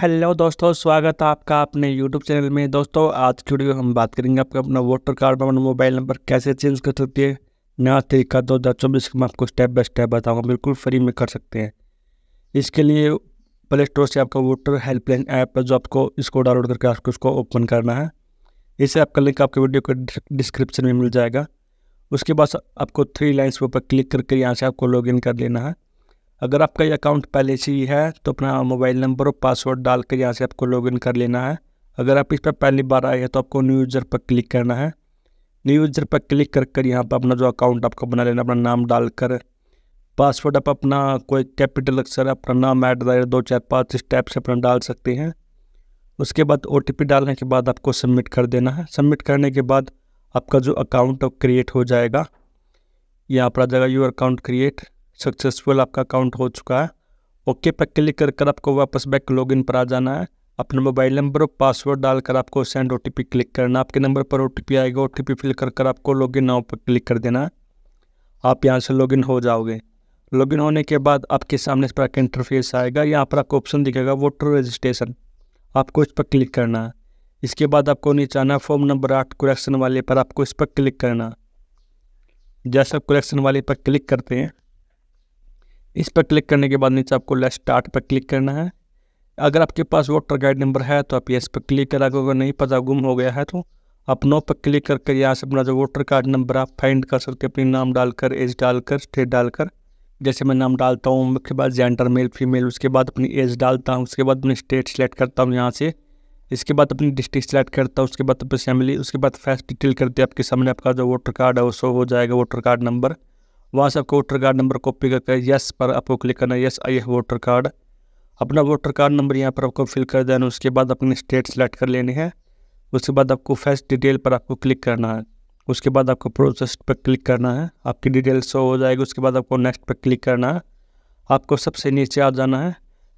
hello दोस्तों स्वागत है आपका अपने यूट्यूब चैनल में दोस्तों आज की वीडियो हम बात करेंगे आपका अपना वोटर कार्ड में अपना मोबाइल नंबर कैसे चेंज कर सकते हैं नया तरीका दो हज़ार चौबीस में आपको स्टेप बाय स्टेप बताऊंगा बिल्कुल फ्री में कर सकते हैं इसके लिए प्ले स्टोर से आपका वोटर हेल्पलाइन ऐप है जो आपको इसको डाउनलोड करके आपको उसको ओपन करना है इसे आपका लिंक आपके वीडियो के डिस्क्रिप्शन में मिल जाएगा उसके बाद आपको थ्री लाइन्स के ऊपर क्लिक करके यहाँ से आपको इन कर लेना है अगर आपका ये अकाउंट पहले से ही है तो अपना मोबाइल नंबर और पासवर्ड डाल कर यहाँ से आपको लॉगिन कर लेना है अगर आप इस पर पहली बार आए हैं तो आपको न्यू यूज़र पर क्लिक करना है न्यू यूज़र पर क्लिक कर कर यहाँ पर अपना जो अकाउंट आपका बना लेना अपना नाम डालकर पासवर्ड आप अपना कोई कैपिटल अक्सर अपना नाम ऐट दो चार पाँच स्टेप से अपना डाल सकते हैं उसके बाद ओ डालने के बाद आपको सबमिट कर देना है सबमिट करने के बाद आपका जो अकाउंट क्रिएट हो जाएगा यहाँ पर आ जाएगा यूर अकाउंट क्रिएट सक्सेसफुल आपका अकाउंट हो चुका है ओके पर क्लिक कर कर आपको वापस बैक लॉगिन पर आ जाना है अपने मोबाइल नंबर और पासवर्ड डालकर आपको सेंड ओ क्लिक करना आपके नंबर पर ओ आएगा ओ फिल कर कर आपको लॉगिन इन पर क्लिक कर देना आप यहाँ से लॉगिन हो जाओगे लॉगिन होने के बाद आपके सामने इस प्रकार का इंटरफेस आएगा यहाँ पर आपको ऑप्शन दिखेगा वोटर रजिस्ट्रेशन आपको इस पर क्लिक करना है इसके बाद आपको नीचे आना फॉर्म नंबर आठ कुरेक्शन वाले पर आपको इस पर क्लिक करना जैसे आप कुरेक्शन वाले पर क्लिक करते हैं इस पर क्लिक करने के बाद नीचे आपको लेट स्टार्ट पर क्लिक करना है अगर आपके पास वोटर गाइड नंबर है तो आप ये इस पर क्लिक करा अगर नहीं पता गुम हो गया है तो आप नो पर क्लिक करके यहाँ से अपना जो वोटर कार्ड नंबर आप फाइंड कर सकते अपनी नाम डालकर एज डालकर स्टेट डालकर जैसे मैं नाम डालता हूँ उसके बाद जेंडर मेल फीमेल उसके बाद अपनी एज डालता हूँ उसके बाद अपनी स्टेट सेलेक्ट करता हूँ यहाँ से इसके बाद अपनी डिस्ट्रिक्ट सेलेक्ट करता हूँ उसके बाद अपनी फैमिली उसके बाद फैस डिटेल करते आपके सामने आपका जो वोटर कार्ड है वो शो हो जाएगा वोटर कार्ड नंबर वहाँ से आपको वोटर कार्ड नंबर कॉपी करके यस पर आपको क्लिक करना है यस आई है वोटर कार्ड अपना वोटर कार्ड नंबर यहाँ पर आपको फिल कर देना उसके बाद अपने स्टेट सेलेक्ट कर लेने हैं उसके बाद आपको फर्स्ट डिटेल पर आपको क्लिक करना है उसके बाद आपको प्रोसेस पर क्लिक करना है आपकी डिटेल शो हो जाएगी उसके बाद आपको नेक्स्ट पर क्लिक करना है आपको सबसे नीचे आ जाना है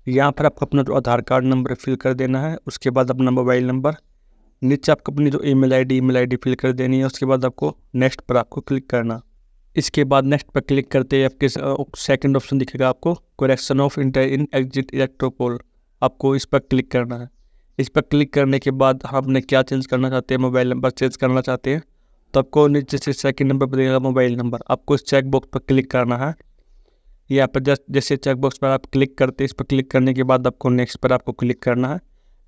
यहाँ पर आपको अपना जो आधार कार्ड नंबर फिल कर देना है उसके बाद अपना मोबाइल नंबर नीचे आपको अपनी जो email ID email ID fill कर देनी है उसके बाद आपको नेक्स्ट पर आपको क्लिक करना इसके बाद नेक्स्ट पर क्लिक करते ही आपके सेकंड ऑप्शन दिखेगा आपको correction of entry in existing electoral roll आपको इस पर क्लिक करना है इस पर क्लिक करने के बाद आपने क्या चेंज करना चाहते हैं मोबाइल नंबर चेंज करना चाहते हैं तो आपको नीचे से सेकंड नंबर पर देगा मोबाइल नंबर आपको इस चेकबॉक्स पर क्लिक करना है यहाँ पर जस्ट जैसे चेकबॉक्स पर आप क्लिक करते हैं इस पर क्लिक करने के बाद आपको नेक्स्ट पर आपको क्लिक करना है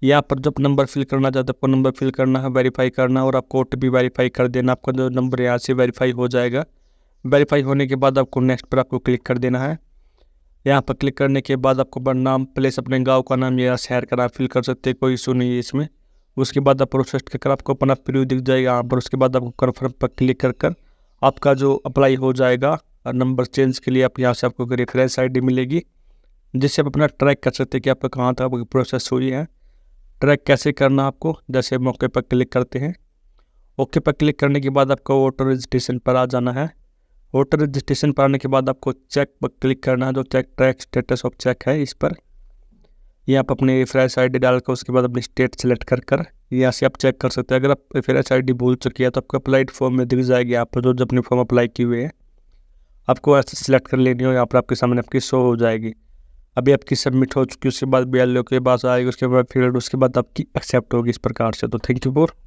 यहाँ पर जब नंबर फिल करना चाहते हैं आपको नंबर फिल करना है वेरीफाई करना है और आपको ओ वेरीफाई कर देना आपका जो नंबर यहाँ से वेरीफाई हो जाएगा वेरीफाई होने के बाद आपको नेक्स्ट पर आपको क्लिक कर देना है यहाँ पर क्लिक करने के बाद आपको अपना नाम प्लेस अपने गांव का नाम या शहर का नाम फिल कर सकते हैं कोई इशू नहीं है इसमें उसके बाद आप प्रोसेस कर आपको अपना प्रव्यू दिख जाएगा यहाँ पर उसके बाद आपको कन्फर्म पर क्लिक कर कर आपका जो अप्लाई हो जाएगा और नंबर चेंज के लिए आप यहाँ से आपको रेफरेंस डी मिलेगी जिससे आप अपना ट्रैक कर सकते हैं कि आपका कहाँ तक आपकी प्रोसेस हुई है ट्रैक कैसे करना आपको जैसे मौके पर क्लिक करते हैं ओके पर क्लिक करने के बाद आपको वोटर रजिस्ट्रेशन पर आ जाना है वोटर रजिस्ट्रेशन पर आने के बाद आपको चेक पर क्लिक करना है जो check track status of check है इस पर ये आप अपनी रिफ्रेश आईडी डालकर उसके बाद अपनी स्टेट सेलेक्ट कर कर यहाँ से आप चेक कर सकते हैं अगर आप रिफ्रेश आईडी भूल चुकी है तो आपको अप्लाइड फॉर्म में दिख जाएगी यहाँ पर जो अपने फॉर्म अप्लाई किए हुए हैं आपको ऐसे सेलेक्ट कर लेनी हो यहाँ पर आपके सामने आपकी शो हो जाएगी अभी आपकी सबमिट हो चुकी उसके बाद बी के पास आएगी उसके बाद फिर उसके बाद आपकी एक्सेप्ट होगी इस प्रकार से तो थैंक यू फॉर